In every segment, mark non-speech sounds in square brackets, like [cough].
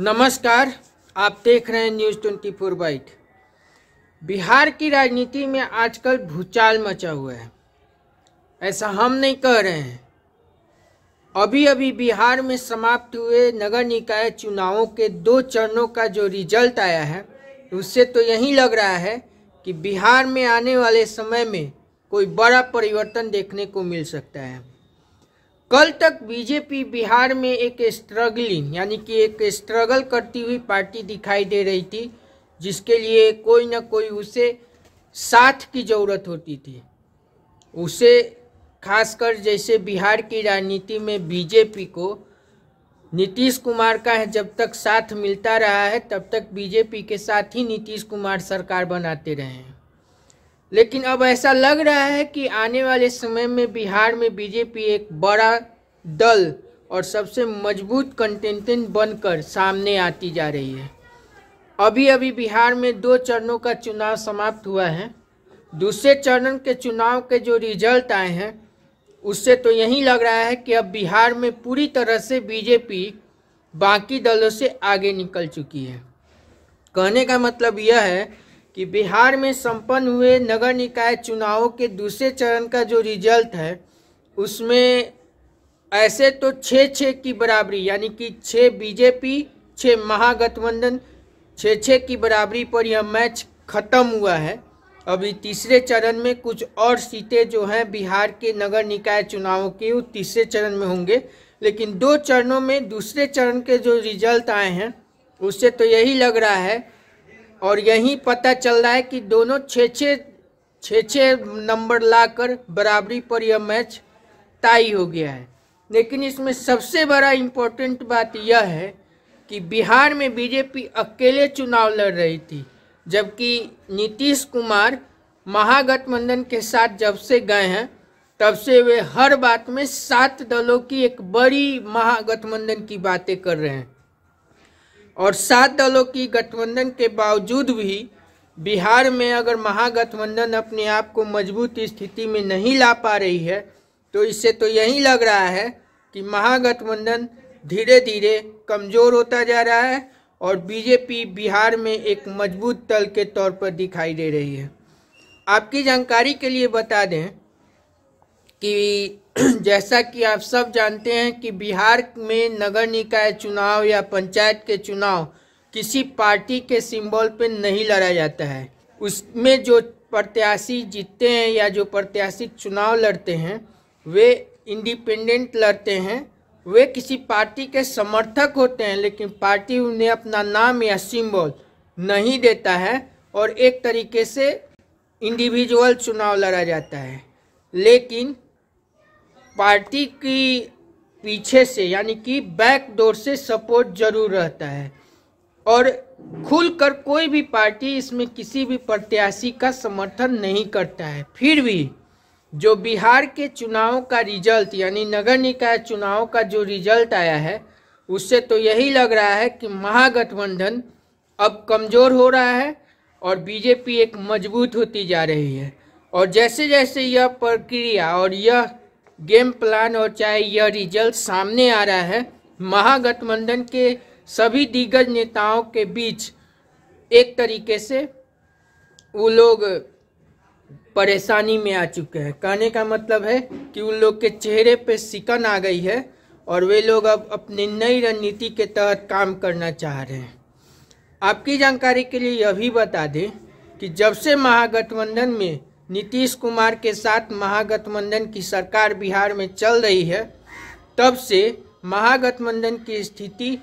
नमस्कार आप देख रहे हैं news twenty four bite Bihar की राजनीति में आजकल भूचाल मचा हुआ है ऐसा हम नहीं कह रहे हैं अभी अभी बिहार में समाप्त हुए नगर निकाय चुनावों के दो चरणों का जो रिजल्ट आया है उससे तो यही लग रहा है कि बिहार में आने वाले समय में कोई बड़ा परिवर्तन देखने को मिल सकता है कल तक बीजेपी बिहार में एक स्ट्रगलिंग यानी कि एक स्ट्रगल करती हुई पार्टी दिखाई दे रही थी जिसके लिए कोई ना कोई उसे साथ की ज़रूरत होती थी उसे खासकर जैसे बिहार की राजनीति में बीजेपी को नीतीश कुमार का है जब तक साथ मिलता रहा है तब तक बीजेपी के साथ ही नीतीश कुमार सरकार बनाते रहे हैं लेकिन अब ऐसा लग रहा है कि आने वाले समय में बिहार में बीजेपी एक बड़ा दल और सबसे मजबूत कंटेंटेंट बनकर सामने आती जा रही है अभी अभी बिहार में दो चरणों का चुनाव समाप्त हुआ है दूसरे चरण के चुनाव के जो रिजल्ट आए हैं उससे तो यही लग रहा है कि अब बिहार में पूरी तरह से बीजेपी बाकी दलों से आगे निकल चुकी है कहने का मतलब यह है कि बिहार में संपन्न हुए नगर निकाय चुनावों के दूसरे चरण का जो रिजल्ट है उसमें ऐसे तो छः छः की बराबरी यानी कि छः बीजेपी छः महागठबंधन छः छः की बराबरी पर यह मैच खत्म हुआ है अभी तीसरे चरण में कुछ और सीटें जो हैं बिहार के नगर निकाय चुनावों के वो तीसरे चरण में होंगे लेकिन दो चरणों में दूसरे चरण के जो रिजल्ट आए हैं उससे तो यही लग रहा है और यही पता चल रहा है कि दोनों छः छः छः छः नंबर लाकर बराबरी पर यह मैच ताई हो गया है लेकिन इसमें सबसे बड़ा इम्पोर्टेंट बात यह है कि बिहार में बीजेपी अकेले चुनाव लड़ रही थी जबकि नीतीश कुमार महागठबंधन के साथ जब से गए हैं तब से वे हर बात में सात दलों की एक बड़ी महागठबंधन की बातें कर रहे हैं और सात दलों की गठबंधन के बावजूद भी बिहार में अगर महागठबंधन अपने आप को मजबूत स्थिति में नहीं ला पा रही है तो इससे तो यही लग रहा है कि महागठबंधन धीरे धीरे कमज़ोर होता जा रहा है और बीजेपी बिहार में एक मजबूत दल के तौर पर दिखाई दे रही है आपकी जानकारी के लिए बता दें कि [clears throat] जैसा कि आप सब जानते हैं कि बिहार में नगर निकाय चुनाव या पंचायत के चुनाव किसी पार्टी के सिंबल पे नहीं लड़ा जाता है उसमें जो प्रत्याशी जीतते हैं या जो प्रत्याशी चुनाव लड़ते हैं वे इंडिपेंडेंट लड़ते हैं वे किसी पार्टी के समर्थक होते हैं लेकिन पार्टी उन्हें अपना नाम या सिंबल नहीं देता है और एक तरीके से इंडिविजुअल चुनाव लड़ा जाता है लेकिन पार्टी की पीछे से यानी कि बैक डोर से सपोर्ट जरूर रहता है और खुलकर कोई भी पार्टी इसमें किसी भी प्रत्याशी का समर्थन नहीं करता है फिर भी जो बिहार के चुनाव का रिजल्ट यानी नगर निकाय चुनाव का जो रिजल्ट आया है उससे तो यही लग रहा है कि महागठबंधन अब कमज़ोर हो रहा है और बीजेपी एक मजबूत होती जा रही है और जैसे जैसे यह प्रक्रिया और यह गेम प्लान और चाहे यह रिजल्ट सामने आ रहा है महागठबंधन के सभी दिग्गज नेताओं के बीच एक तरीके से वो लोग परेशानी में आ चुके हैं कहने का मतलब है कि उन लोग के चेहरे पे सिकन आ गई है और वे लोग अब अपनी नई रणनीति के तहत काम करना चाह रहे हैं आपकी जानकारी के लिए यह भी बता दें कि जब से महागठबंधन में नीतीश कुमार के साथ महागठबंधन की सरकार बिहार में चल रही है तब से महागठबंधन की स्थिति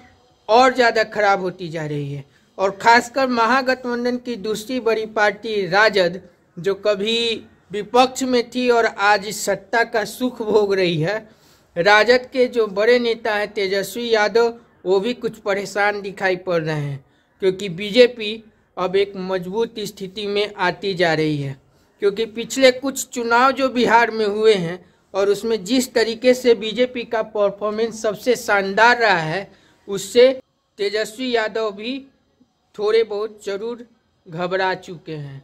और ज़्यादा खराब होती जा रही है और खासकर महागठबंधन की दूसरी बड़ी पार्टी राजद जो कभी विपक्ष में थी और आज सत्ता का सुख भोग रही है राजद के जो बड़े नेता हैं तेजस्वी यादव वो भी कुछ परेशान दिखाई पड़ रहे हैं क्योंकि बीजेपी अब एक मजबूत स्थिति में आती जा रही है क्योंकि पिछले कुछ चुनाव जो बिहार में हुए हैं और उसमें जिस तरीके से बीजेपी का परफॉर्मेंस सबसे शानदार रहा है उससे तेजस्वी यादव भी थोड़े बहुत जरूर घबरा चुके हैं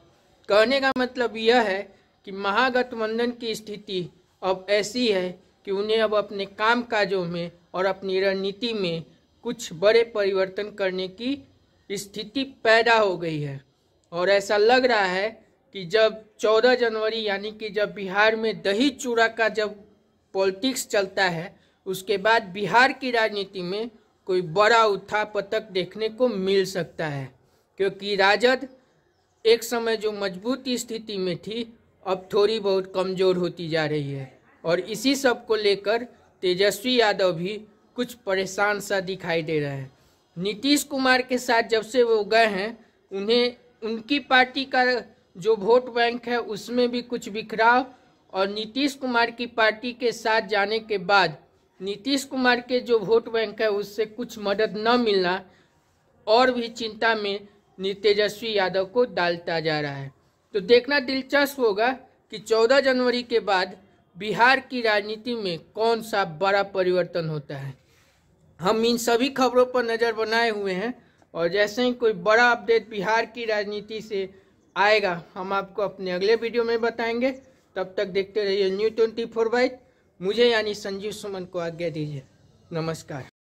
कहने का मतलब यह है कि महागठबंधन की स्थिति अब ऐसी है कि उन्हें अब अपने काम काजों में और अपनी रणनीति में कुछ बड़े परिवर्तन करने की स्थिति पैदा हो गई है और ऐसा लग रहा है कि जब 14 जनवरी यानी कि जब बिहार में दही चूड़ा का जब पॉलिटिक्स चलता है उसके बाद बिहार की राजनीति में कोई बड़ा उत्था पतक देखने को मिल सकता है क्योंकि राजद एक समय जो मजबूत स्थिति में थी अब थोड़ी बहुत कमज़ोर होती जा रही है और इसी सब को लेकर तेजस्वी यादव भी कुछ परेशान सा दिखाई दे रहा है नीतीश कुमार के साथ जब से वो गए हैं उन्हें उनकी पार्टी का जो वोट बैंक है उसमें भी कुछ बिखराव और नीतीश कुमार की पार्टी के साथ जाने के बाद नीतीश कुमार के जो वोट बैंक है उससे कुछ मदद न मिलना और भी चिंता में तेजस्वी यादव को डालता जा रहा है तो देखना दिलचस्प होगा कि 14 जनवरी के बाद बिहार की राजनीति में कौन सा बड़ा परिवर्तन होता है हम इन सभी खबरों पर नज़र बनाए हुए हैं और जैसे ही कोई बड़ा अपडेट बिहार की राजनीति से आएगा हम आपको अपने अगले वीडियो में बताएंगे तब तक देखते रहिए न्यू ट्वेंटी फोर बाइट मुझे यानी संजीव सुमन को आज्ञा दीजिए नमस्कार